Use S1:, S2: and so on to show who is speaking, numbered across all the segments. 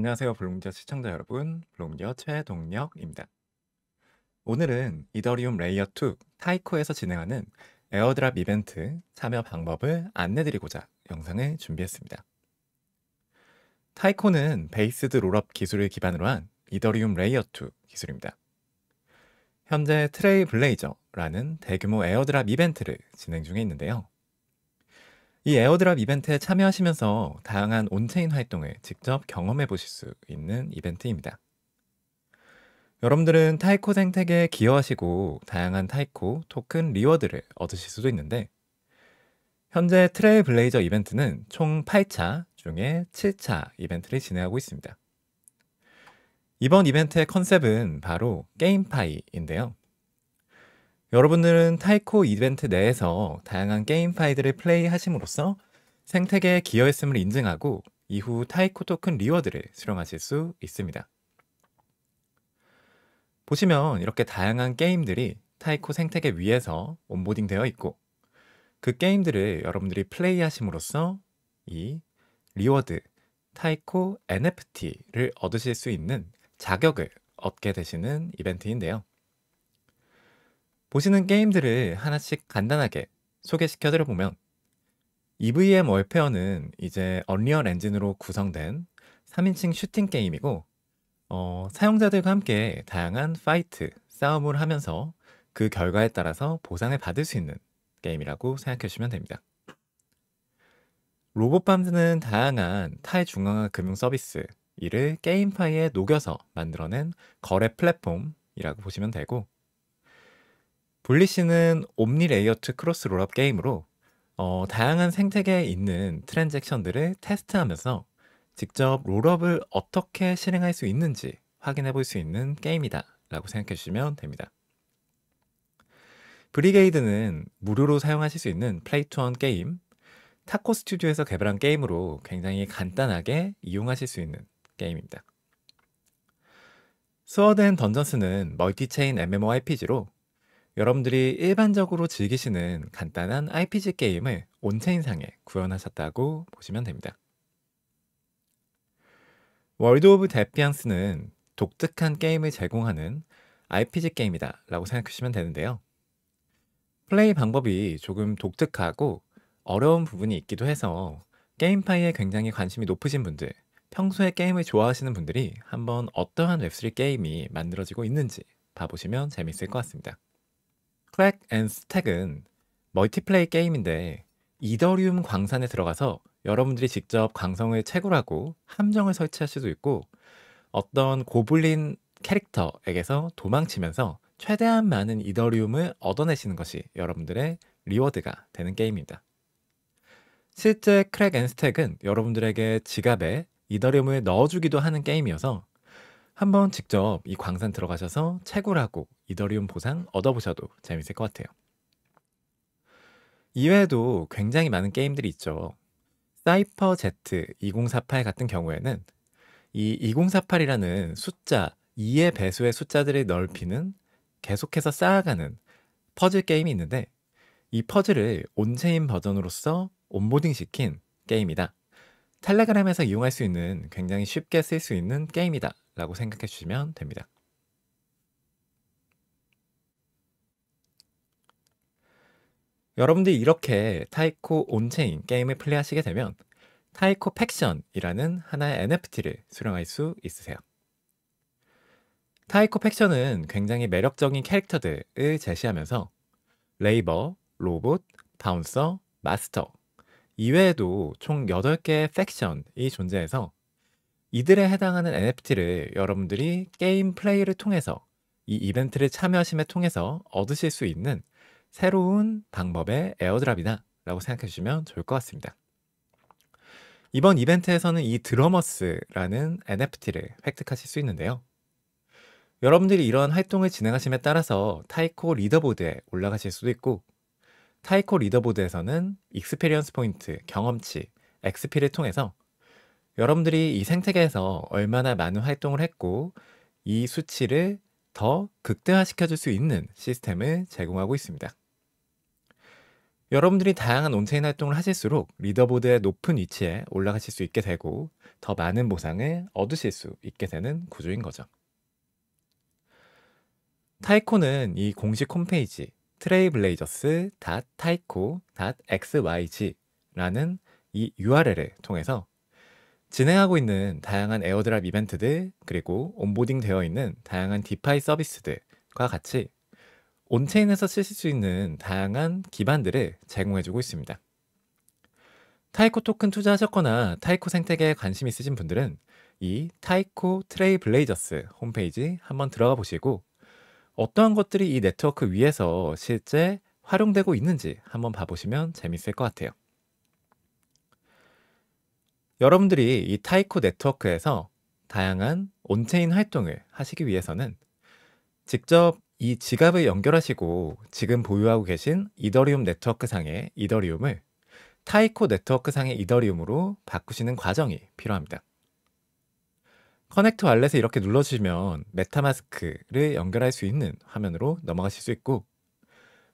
S1: 안녕하세요 블록문제 시청자 여러분 블록문최동력입니다 오늘은 이더리움 레이어 2 타이코에서 진행하는 에어드랍 이벤트 참여 방법을 안내드리고자 영상을 준비했습니다. 타이코는 베이스드 롤업 기술을 기반으로 한 이더리움 레이어 2 기술입니다. 현재 트레이 블레이저라는 대규모 에어드랍 이벤트를 진행 중에 있는데요. 이 에어드랍 이벤트에 참여하시면서 다양한 온체인 활동을 직접 경험해 보실 수 있는 이벤트입니다. 여러분들은 타이코 생태계에 기여하시고 다양한 타이코 토큰 리워드를 얻으실 수도 있는데 현재 트레일 블레이저 이벤트는 총 8차 중에 7차 이벤트를 진행하고 있습니다. 이번 이벤트의 컨셉은 바로 게임파이인데요. 여러분들은 타이코 이벤트 내에서 다양한 게임 파일들을 플레이하심으로써 생태계에 기여했음을 인증하고 이후 타이코 토큰 리워드를 수령하실 수 있습니다. 보시면 이렇게 다양한 게임들이 타이코 생태계 위에서 온보딩 되어 있고 그 게임들을 여러분들이 플레이하심으로써 이 리워드 타이코 NFT를 얻으실 수 있는 자격을 얻게 되시는 이벤트인데요. 보시는 게임들을 하나씩 간단하게 소개시켜 드려보면 EVM 월페어는 이제 언리얼 엔진으로 구성된 3인칭 슈팅 게임이고 어, 사용자들과 함께 다양한 파이트, 싸움을 하면서 그 결과에 따라서 보상을 받을 수 있는 게임이라고 생각해 주시면 됩니다. 로봇밤즈는 다양한 탈중앙화 금융 서비스 이를 게임파이에 녹여서 만들어낸 거래 플랫폼이라고 보시면 되고 볼리시는 옴니 레이어트 크로스 롤업 게임으로 어, 다양한 생태계에 있는 트랜잭션들을 테스트하면서 직접 롤업을 어떻게 실행할 수 있는지 확인해 볼 수 있는 게임이다 라고 생각해 주시면 됩니다. 브리게이드는 무료로 사용하실 수 있는 플레이투원 게임, 타코 스튜디오에서 개발한 게임으로 굉장히 간단하게 이용하실 수 있는 게임입니다. 스워드 앤 던전스는 멀티체인 MMORPG로 여러분들이 일반적으로 즐기시는 간단한 RPG 게임을 온체인상에 구현하셨다고 보시면 됩니다. 월드 오브 데피앙스는 독특한 게임을 제공하는 RPG 게임이다 라고 생각하시면 되는데요. 플레이 방법이 조금 독특하고 어려운 부분이 있기도 해서 게임파이에 굉장히 관심이 높으신 분들, 평소에 게임을 좋아하시는 분들이 한번 어떠한 웹3 게임이 만들어지고 있는지 봐보시면 재밌을 것 같습니다. Crack and Stack은 멀티플레이 게임인데 이더리움 광산에 들어가서 여러분들이 직접 광성을 채굴하고 함정을 설치할 수도 있고 어떤 고블린 캐릭터에게서 도망치면서 최대한 많은 이더리움을 얻어내시는 것이 여러분들의 리워드가 되는 게임입니다. 실제 크랙 앤스택은 여러분들에게 지갑에 이더리움을 넣어주기도 하는 게임이어서 한번 직접 이 광산 들어가셔서 채굴하고 이더리움 보상 얻어보셔도 재밌을 것 같아요. 이외에도 굉장히 많은 게임들이 있죠. 사이퍼 Z 2048 같은 경우에는 이 2048이라는 숫자 2의 배수의 숫자들을 넓히는 계속해서 쌓아가는 퍼즐 게임이 있는데 이 퍼즐을 온체인 버전으로서 온보딩 시킨 게임이다. 텔레그램에서 이용할 수 있는 굉장히 쉽게 쓸 수 있는 게임이다 라고 생각해 주시면 됩니다. 여러분들이 이렇게 타이코 온체인 게임을 플레이하시게 되면 타이코 팩션이라는 하나의 NFT를 수령할 수 있으세요. 타이코 팩션은 굉장히 매력적인 캐릭터들을 제시하면서 레이버, 로봇, 바운서, 마스터 이외에도 총 8개의 팩션이 존재해서 이들에 해당하는 NFT를 여러분들이 게임 플레이를 통해서 이 이벤트를 참여하심에 통해서 얻으실 수 있는 새로운 방법의 에어드랍이다 라고 생각해 주시면 좋을 것 같습니다. 이번 이벤트에서는 이 드러머스라는 NFT를 획득하실 수 있는데요. 여러분들이 이런 활동을 진행하심에 따라서 타이코 리더보드에 올라가실 수도 있고 타이코 리더보드에서는 익스페리언스 포인트, 경험치, XP를 통해서 여러분들이 이 생태계에서 얼마나 많은 활동을 했고 이 수치를 더 극대화시켜줄 수 있는 시스템을 제공하고 있습니다. 여러분들이 다양한 온체인 활동을 하실수록 리더보드의 높은 위치에 올라가실 수 있게 되고 더 많은 보상을 얻으실 수 있게 되는 구조인 거죠. 타이코는 이 공식 홈페이지 트레이블레이저스.타이코.xyg 라는 이 URL을 통해서 진행하고 있는 다양한 에어드랍 이벤트들, 그리고 온보딩 되어 있는 다양한 디파이 서비스들과 같이 온체인에서 쓰실 수 있는 다양한 기반들을 제공해주고 있습니다. 타이코 토큰 투자하셨거나 타이코 생태계에 관심 있으신 분들은 이 타이코 트레이블레이저스 홈페이지 한번 들어가 보시고 어떠한 것들이 이 네트워크 위에서 실제 활용되고 있는지 한번 봐보시면 재밌을 것 같아요. 여러분들이 이 타이코 네트워크에서 다양한 온체인 활동을 하시기 위해서는 직접 이 지갑을 연결하시고 지금 보유하고 계신 이더리움 네트워크상의 이더리움을 타이코 네트워크상의 이더리움으로 바꾸시는 과정이 필요합니다. 커넥트 왈렛에 이렇게 눌러주시면 메타마스크를 연결할 수 있는 화면으로 넘어가실 수 있고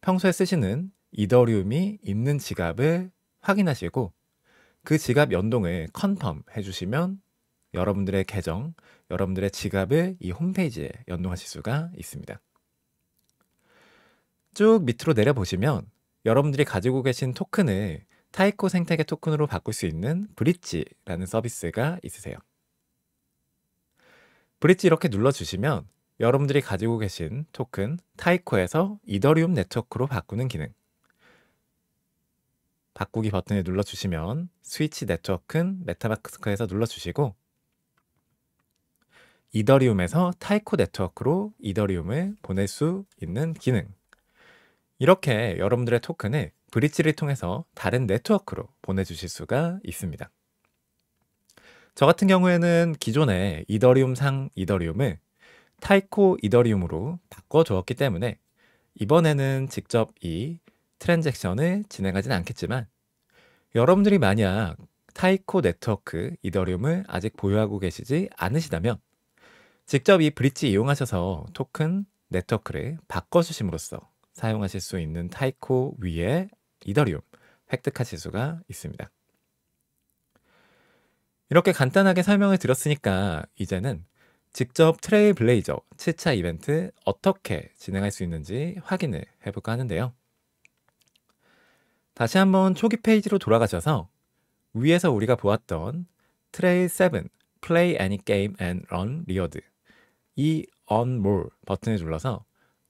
S1: 평소에 쓰시는 이더리움이 있는 지갑을 확인하시고 그 지갑 연동을 컨펌 해주시면 여러분들의 계정, 여러분들의 지갑을 이 홈페이지에 연동하실 수가 있습니다. 쭉 밑으로 내려보시면 여러분들이 가지고 계신 토큰을 타이코 생태계 토큰으로 바꿀 수 있는 브릿지라는 서비스가 있으세요. 브릿지 이렇게 눌러주시면 여러분들이 가지고 계신 토큰 타이코에서 이더리움 네트워크로 바꾸는 기능 바꾸기 버튼을 눌러주시면 스위치 네트워크는 메타마스크에서 눌러주시고 이더리움에서 타이코 네트워크로 이더리움을 보낼 수 있는 기능 이렇게 여러분들의 토큰을 브릿지를 통해서 다른 네트워크로 보내주실 수가 있습니다. 저 같은 경우에는 기존의 이더리움 상 이더리움을 타이코 이더리움으로 바꿔주었기 때문에 이번에는 직접 이 트랜잭션을 진행하진 않겠지만 여러분들이 만약 타이코 네트워크 이더리움을 아직 보유하고 계시지 않으시다면 직접 이 브릿지 이용하셔서 토큰 네트워크를 바꿔주심으로써 사용하실 수 있는 타이코 위에 이더리움 획득하실 수가 있습니다. 이렇게 간단하게 설명을 드렸으니까 이제는 직접 트레일블레이저 7차 이벤트 어떻게 진행할 수 있는지 확인을 해볼까 하는데요. 다시 한번 초기 페이지로 돌아가셔서 위에서 우리가 보았던 트레이7 Play Any Game and Run Reard 이 On More 버튼을 눌러서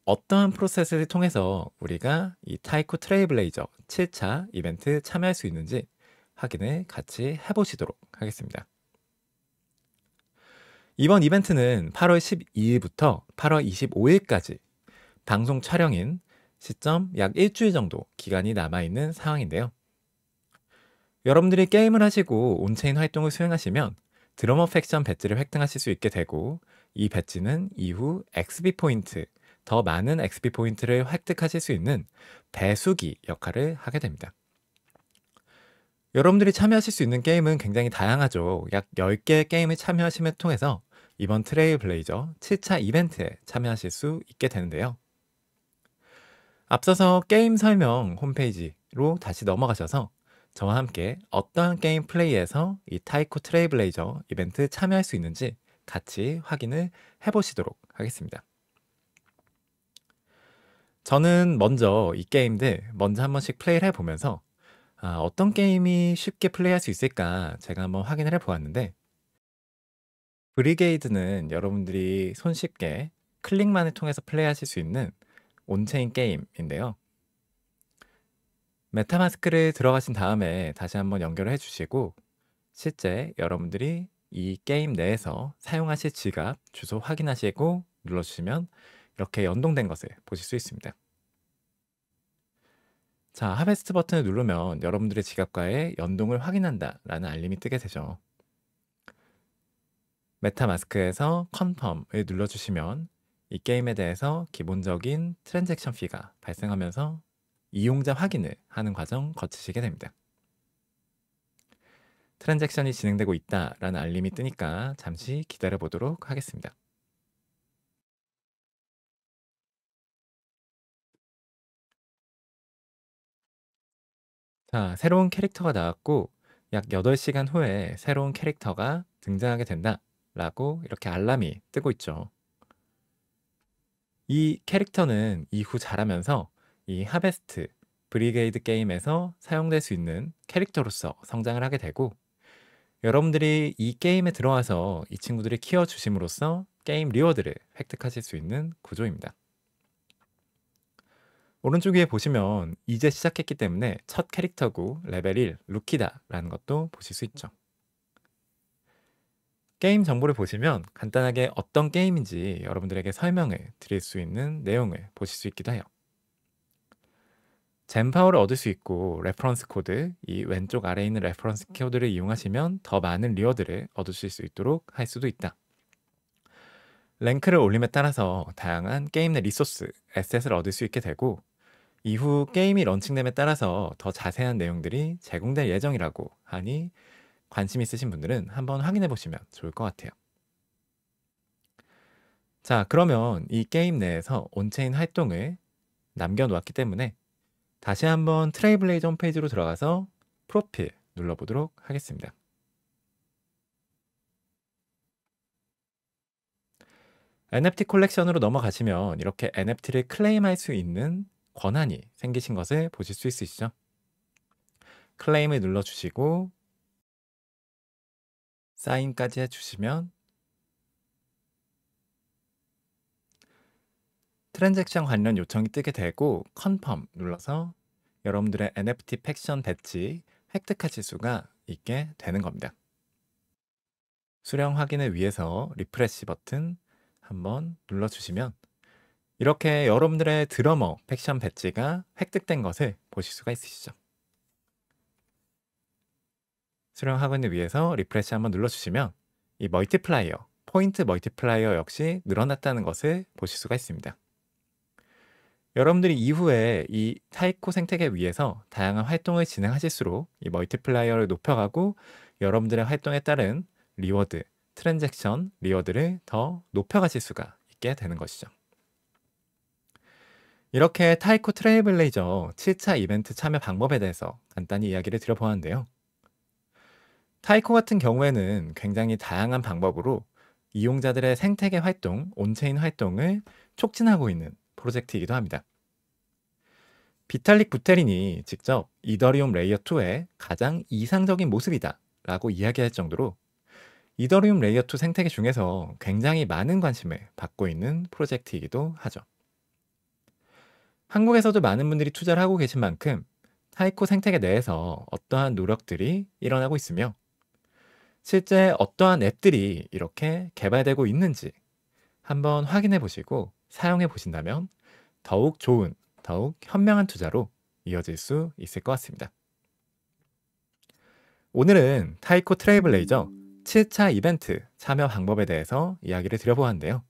S1: 어떠한 프로세스를 통해서 우리가 이 타이코 트레이블레이저 7차 이벤트 참여할 수 있는지 확인을 같이 해보시도록 하겠습니다. 이번 이벤트는 8월 12일부터 8월 25일까지 방송 촬영인 시점 약 일주일 정도 기간이 남아있는 상황인데요. 여러분들이 게임을 하시고 온체인 활동을 수행하시면 드러머 팩션 배지를 획득하실 수 있게 되고 이 배지는 이후 XP 포인트, 더 많은 XP 포인트를 획득하실 수 있는 배수기 역할을 하게 됩니다. 여러분들이 참여하실 수 있는 게임은 굉장히 다양하죠. 약 10개의 게임을 참여하심을 통해서 이번 트레일 블레이저 7차 이벤트에 참여하실 수 있게 되는데요. 앞서서 게임 설명 홈페이지로 다시 넘어가셔서 저와 함께 어떠한 게임 플레이에서 이 타이코 트레이블레이저 이벤트 참여할 수 있는지 같이 확인을 해보시도록 하겠습니다. 저는 먼저 이 게임들 먼저 한 번씩 플레이를 해보면서 아, 어떤 게임이 쉽게 플레이할 수 있을까 제가 한번 확인을 해보았는데 브리게이드는 여러분들이 손쉽게 클릭만을 통해서 플레이하실 수 있는 온체인 게임인데요. 메타마스크를 들어가신 다음에 다시 한번 연결을 해주시고 실제 여러분들이 이 게임 내에서 사용하실 지갑 주소 확인하시고 눌러주시면 이렇게 연동된 것을 보실 수 있습니다. 자, 하베스트 버튼을 누르면 여러분들의 지갑과의 연동을 확인한다 라는 알림이 뜨게 되죠. 메타마스크에서 컨펌을 눌러주시면 이 게임에 대해서 기본적인 트랜잭션 피가 발생하면서 이용자 확인을 하는 과정 거치시게 됩니다. 트랜잭션이 진행되고 있다라는 알림이 뜨니까 잠시 기다려 보도록 하겠습니다. 자, 새로운 캐릭터가 나왔고 약 8시간 후에 새로운 캐릭터가 등장하게 된다라고 이렇게 알람이 뜨고 있죠. 이 캐릭터는 이후 자라면서 이 하베스트 브리게이드 게임에서 사용될 수 있는 캐릭터로서 성장을 하게 되고 여러분들이 이 게임에 들어와서 이 친구들을 키워주심으로써 게임 리워드를 획득하실 수 있는 구조입니다. 오른쪽 위에 보시면 이제 시작했기 때문에 첫 캐릭터구 레벨 1 루키다라는 것도 보실 수 있죠. 게임 정보를 보시면 간단하게 어떤 게임인지 여러분들에게 설명을 드릴 수 있는 내용을 보실 수 있기도 해요. 젠파워를 얻을 수 있고 레퍼런스 코드, 이 왼쪽 아래에 있는 레퍼런스 키워드를 이용하시면 더 많은 리워드를 얻으실 수 있도록 할 수도 있다. 랭크를 올림에 따라서 다양한 게임 내 리소스, 에셋을 얻을 수 있게 되고 이후 게임이 런칭됨에 따라서 더 자세한 내용들이 제공될 예정이라고 하니 관심 있으신 분들은 한번 확인해 보시면 좋을 것 같아요. 자, 그러면 이 게임 내에서 온체인 활동을 남겨놓았기 때문에 다시 한번 트레이블레이저 홈페이지로 들어가서 프로필 눌러보도록 하겠습니다. NFT 콜렉션으로 넘어가시면 이렇게 NFT를 클레임할 수 있는 권한이 생기신 것을 보실 수 있으시죠? 클레임을 눌러주시고 사인까지 해주시면 트랜잭션 관련 요청이 뜨게 되고 컨펌 눌러서 여러분들의 NFT 팩션 배치 획득하 실수가 있게 되는 겁니다. 수령 확인을 위해서 리프레시 버튼 한번 눌러주시면 이렇게 여러분들의 드러머 팩션 배지가 획득된 것을 보실 수가 있으시죠. 수령학원을 위해서 리프레시 한번 눌러주시면 이 멀티플라이어, 포인트 멀티플라이어 역시 늘어났다는 것을 보실 수가 있습니다. 여러분들이 이후에 이 타이코 생태계 위에서 다양한 활동을 진행하실수록 이 멀티플라이어를 높여가고 여러분들의 활동에 따른 리워드, 트랜잭션 리워드를 더 높여가실 수가 있게 되는 것이죠. 이렇게 타이코 트레이블레이저 7차 이벤트 참여 방법에 대해서 간단히 이야기를 드려보았는데요. 타이코 같은 경우에는 굉장히 다양한 방법으로 이용자들의 생태계 활동, 온체인 활동을 촉진하고 있는 프로젝트이기도 합니다. 비탈릭 부테린이 직접 이더리움 레이어 2의 가장 이상적인 모습이다 라고 이야기할 정도로 이더리움 레이어 2 생태계 중에서 굉장히 많은 관심을 받고 있는 프로젝트이기도 하죠. 한국에서도 많은 분들이 투자를 하고 계신 만큼 타이코 생태계 내에서 어떠한 노력들이 일어나고 있으며 실제 어떠한 앱들이 이렇게 개발되고 있는지 한번 확인해 보시고 사용해 보신다면 더욱 좋은, 더욱 현명한 투자로 이어질 수 있을 것 같습니다. 오늘은 타이코 트레이블레이저 7차 이벤트 참여 방법에 대해서 이야기를 드려보았는데요.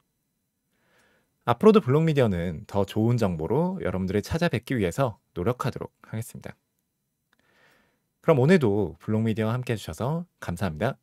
S1: 앞으로도 블록미디어는 더 좋은 정보로 여러분들을 찾아뵙기 위해서 노력하도록 하겠습니다. 그럼 오늘도 블록미디어와 함께 해주셔서 감사합니다.